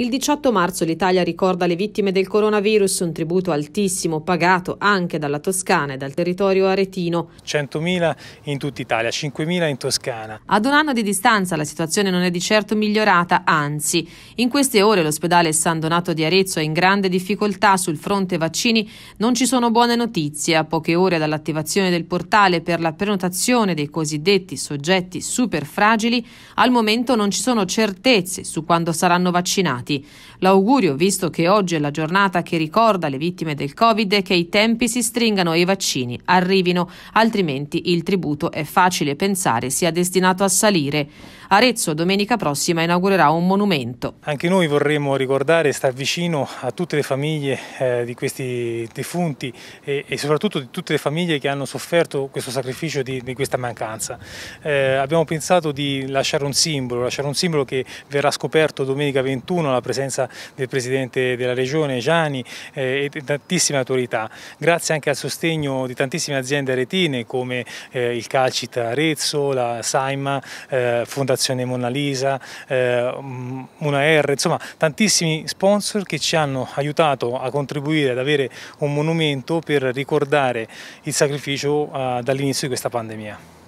Il 18 marzo l'Italia ricorda le vittime del coronavirus, un tributo altissimo pagato anche dalla Toscana e dal territorio aretino. 100.000 in tutta Italia, 5.000 in Toscana. Ad un anno di distanza la situazione non è di certo migliorata, anzi. In queste ore l'ospedale San Donato di Arezzo è in grande difficoltà sul fronte vaccini. Non ci sono buone notizie. A poche ore dall'attivazione del portale per la prenotazione dei cosiddetti soggetti superfragili, al momento non ci sono certezze su quando saranno vaccinati affettati. L'augurio, visto che oggi è la giornata che ricorda le vittime del Covid, è che i tempi si stringano e i vaccini arrivino, altrimenti il tributo è facile pensare sia destinato a salire. Arezzo domenica prossima inaugurerà un monumento. Anche noi vorremmo ricordare e star vicino a tutte le famiglie eh, di questi defunti e, e, soprattutto di tutte le famiglie che hanno sofferto questo sacrificio di, di questa mancanza. Eh, abbiamo pensato di lasciare un simbolo, lasciare un simbolo che verrà scoperto domenica 21 alla presenza del Presidente della Regione Gianni eh, e di tantissime autorità. Grazie anche al sostegno di tantissime aziende aretine come eh, il Calcita Arezzo, la Saima, eh, Fondazione Fondazione Mona Lisa, eh, una R, insomma tantissimi sponsor che ci hanno aiutato a contribuire ad avere un monumento per ricordare il sacrificio eh, dall'inizio di questa pandemia.